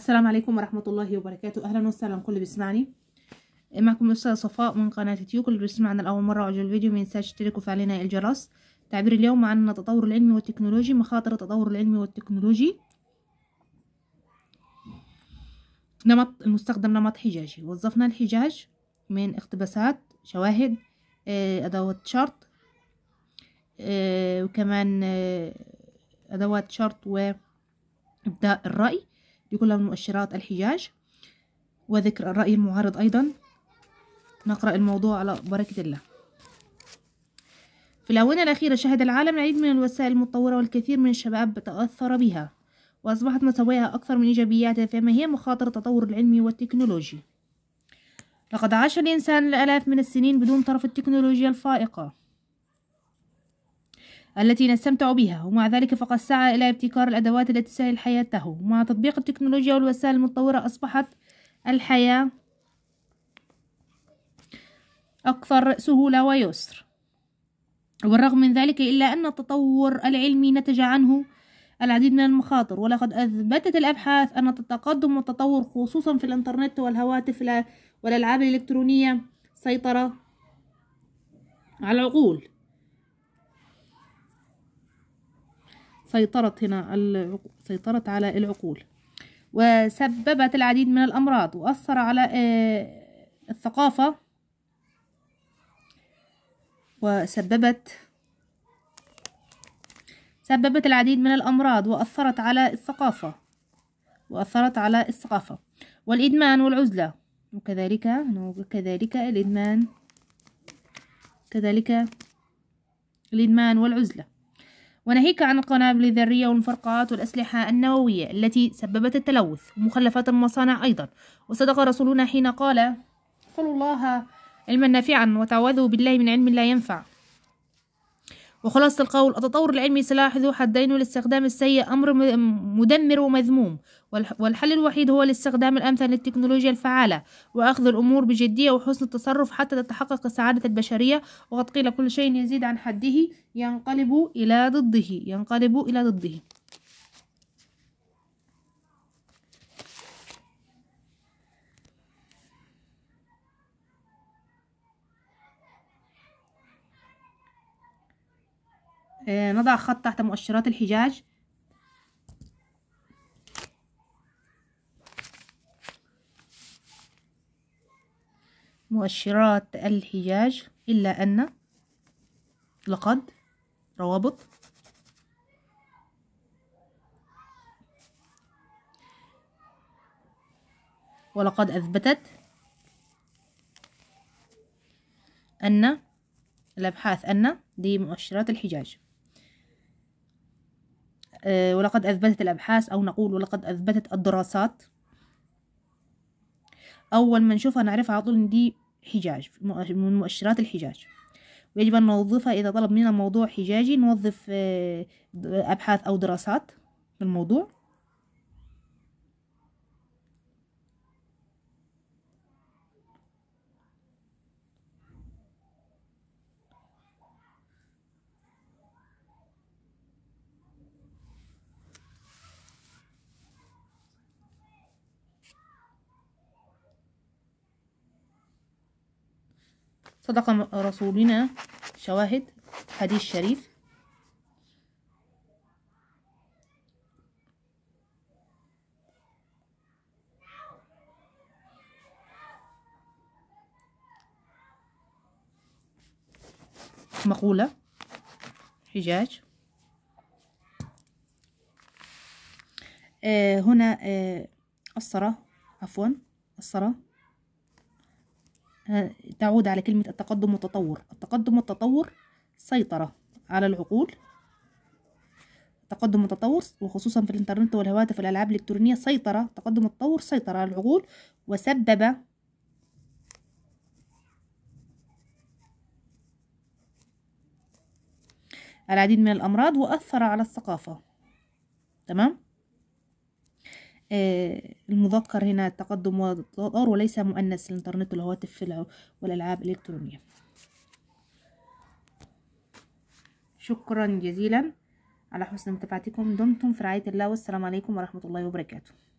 السلام عليكم ورحمة الله وبركاته أهلا وسهلا كل بيسمعني معكم الأستاذة صفاء من قناة تيو كل بيسمعنا لأول مرة عجل الفيديو ما ينساش تشترك وفعلنا الجرس تعبير اليوم عن التطور العلمي والتكنولوجي مخاطر التطور العلمي والتكنولوجي نمط المستخدم نمط حجاجي وظفنا الحجاج من اقتباسات شواهد آه، أدوات شرط آه، وكمان آه، أدوات شرط وإبداء الرأي بكل لها من مؤشرات الحجاج وذكر الرأي المعارض أيضا نقرأ الموضوع على بركة الله في الآونة الأخيرة شهد العالم العديد من الوسائل المتطورة والكثير من الشباب تأثر بها وأصبحت مساوئها أكثر من إيجابياتها فما هي مخاطر التطور العلمي والتكنولوجي لقد عاش الإنسان الآلاف من السنين بدون طرف التكنولوجيا الفائقة التي نستمتع بها ومع ذلك فقد سعى إلى ابتكار الأدوات التي تسهل حياته مع تطبيق التكنولوجيا والوسائل المتطورة أصبحت الحياة أكثر سهولة ويسر والرغم من ذلك إلا أن التطور العلمي نتج عنه العديد من المخاطر ولقد أثبتت الأبحاث أن التقدم والتطور خصوصا في الإنترنت والهواتف والألعاب الإلكترونية سيطرة على العقول سيطرت هنا سيطرت على العقول وسببت العديد من الأمراض وأثر على آه، الثقافة وسببت سببت العديد من الأمراض وأثرت على الثقافة وأثرت على الثقافة والإدمان والعزلة وكذلك كذلك الإدمان كذلك الإدمان والعزلة وناهيك عن القنابل الذرية والمفرقعات والأسلحة النووية التي سببت التلوث ومخلفات المصانع أيضا وصدق رسولنا حين قال قل الله علما نافعا وتعوذوا بالله من علم لا ينفع وخلاصة القول التطور العلمي سلاح ذو حدين والاستخدام السيء أمر مدمر ومذموم والحل الوحيد هو الاستخدام الأمثل للتكنولوجيا الفعالة وأخذ الأمور بجدية وحسن التصرف حتى تتحقق سعادة البشرية وقد قيل كل شيء يزيد عن حده ينقلب إلى ضده ينقلب إلى ضده آه، نضع خط تحت مؤشرات الحجاج مؤشرات الحجاج إلا أن لقد روابط ولقد أثبتت أن الأبحاث أن دي مؤشرات الحجاج آه، ولقد أثبتت الأبحاث أو نقول ولقد أثبتت الدراسات أول ما نشوفها نعرفها على طول إن دي حجاج من مؤشرات الحجاج ويجب أن نوظفها إذا طلب منا موضوع حجاجي نوظف آه، أبحاث أو دراسات الموضوع صدق رسولنا شواهد حديث شريف مقولة حجاج آه، هنا آه عفوا الصلاة آه، تعود على كلمة التقدم والتطور التقدم والتطور سيطرة على العقول تقدم التطور وخصوصا في الانترنت والهواتف والألعاب الإلكترونية سيطرة تقدم التطور سيطرة على العقول وسبب العديد من الأمراض وأثر على الثقافة تمام آه، المذكر هنا التقدم والتطور وليس مؤنث الانترنت والهواتف والألعاب الإلكترونية شكرا جزيلا على حسن متابعتكم دمتم في رعاية الله والسلام عليكم ورحمة الله وبركاته